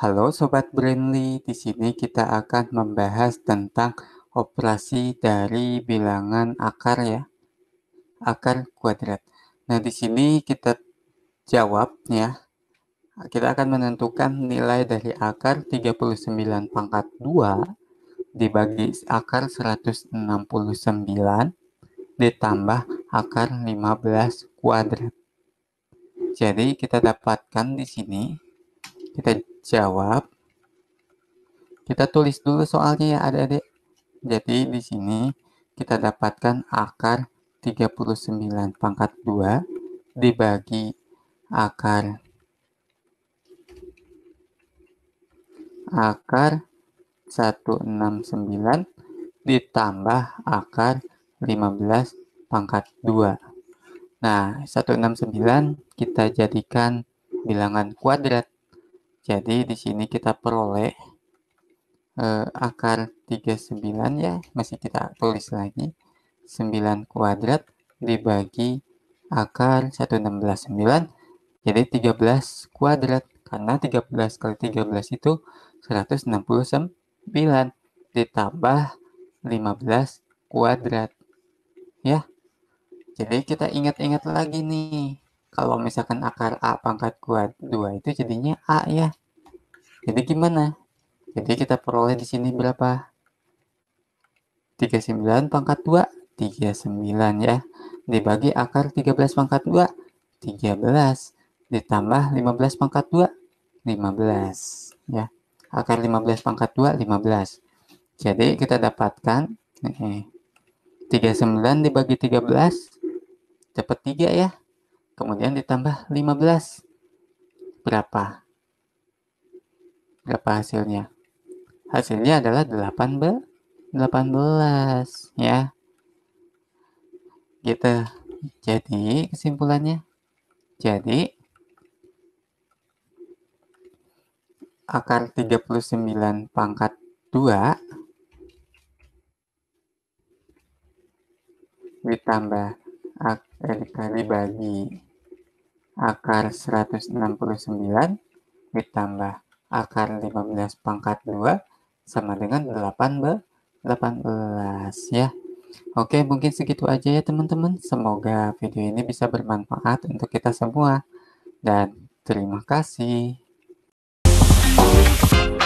Halo Sobat Brainly, di sini kita akan membahas tentang operasi dari bilangan akar ya, akar kuadrat. Nah di sini kita jawab ya, kita akan menentukan nilai dari akar 39 pangkat 2 dibagi akar 169 ditambah akar 15 kuadrat. Jadi kita dapatkan di sini kita jawab, kita tulis dulu soalnya ya adik-adik. Jadi di sini kita dapatkan akar 39 pangkat 2 dibagi akar akar 169 ditambah akar 15 pangkat 2. Nah, 169 kita jadikan bilangan kuadrat jadi di sini kita peroleh eh, akar 39 ya, masih kita tulis lagi. 9 kuadrat dibagi akar belas sembilan jadi 13 kuadrat. Karena 13 kali 13 itu 169 ditambah 15 kuadrat. Ya, jadi kita ingat-ingat lagi nih kalau misalkan akar A pangkat kuat 2 itu jadinya A ya. Jadi gimana? Jadi kita peroleh di sini berapa? 39 pangkat 2, 39 ya. Dibagi akar 13 pangkat 2, 13. Ditambah 15 pangkat 2, 15 ya. Akar 15 pangkat 2, 15. Jadi kita dapatkan nih, 39 dibagi 13 dapat 3 ya. Kemudian ditambah 15. Berapa? Berapa hasilnya? Hasilnya adalah 8 be 18 ya. Gitu. Jadi kesimpulannya. Jadi akar 39 pangkat 2 ditambah akar eh, dikali bagi akar 169 ditambah akar 15 pangkat 2 sama dengan 18, 18 ya. Oke, mungkin segitu aja ya teman-teman. Semoga video ini bisa bermanfaat untuk kita semua. Dan terima kasih.